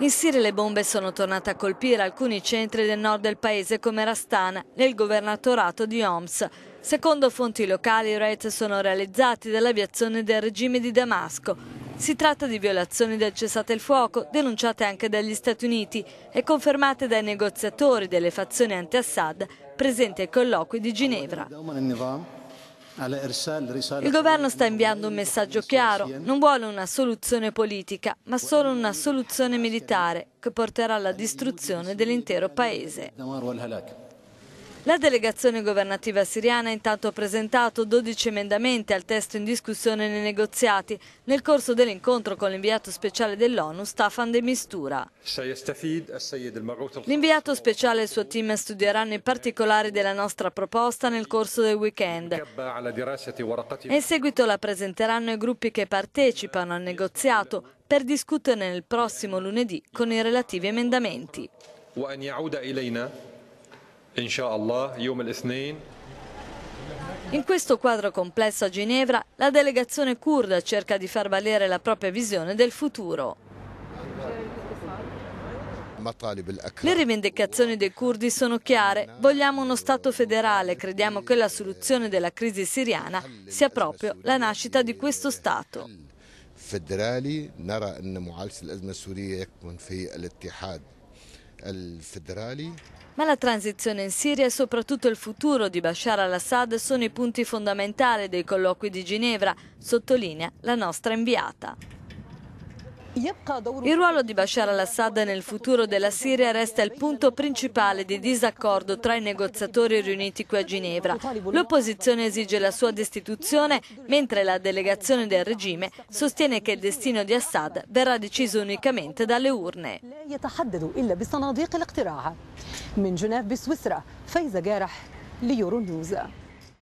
In Siria le bombe sono tornate a colpire alcuni centri del nord del paese come Rastana, nel governatorato di Homs. Secondo fonti locali i raid sono realizzati dall'aviazione del regime di Damasco. Si tratta di violazioni del cessate il fuoco, denunciate anche dagli Stati Uniti e confermate dai negoziatori delle fazioni anti-Assad presenti ai colloqui di Ginevra. Il governo sta inviando un messaggio chiaro, non vuole una soluzione politica, ma solo una soluzione militare che porterà alla distruzione dell'intero paese. La delegazione governativa siriana ha intanto presentato 12 emendamenti al testo in discussione nei negoziati nel corso dell'incontro con l'inviato speciale dell'ONU Staffan De Mistura. L'inviato speciale e il suo team studieranno i particolari della nostra proposta nel corso del weekend e in seguito la presenteranno ai gruppi che partecipano al negoziato per discuterne il prossimo lunedì con i relativi emendamenti. In questo quadro complesso a Ginevra, la delegazione kurda cerca di far valere la propria visione del futuro. Le rivendicazioni dei curdi sono chiare. Vogliamo uno Stato federale. Crediamo che la soluzione della crisi siriana sia proprio la nascita di questo Stato. Federali, ma la transizione in Siria e soprattutto il futuro di Bashar al-Assad sono i punti fondamentali dei colloqui di Ginevra, sottolinea la nostra inviata. Il ruolo di Bashar al-Assad nel futuro della Siria resta il punto principale di disaccordo tra i negoziatori riuniti qui a Ginevra. L'opposizione esige la sua destituzione, mentre la delegazione del regime sostiene che il destino di Assad verrà deciso unicamente dalle urne. من جنيف بسويسرا فايزة جارح ليورو نيوز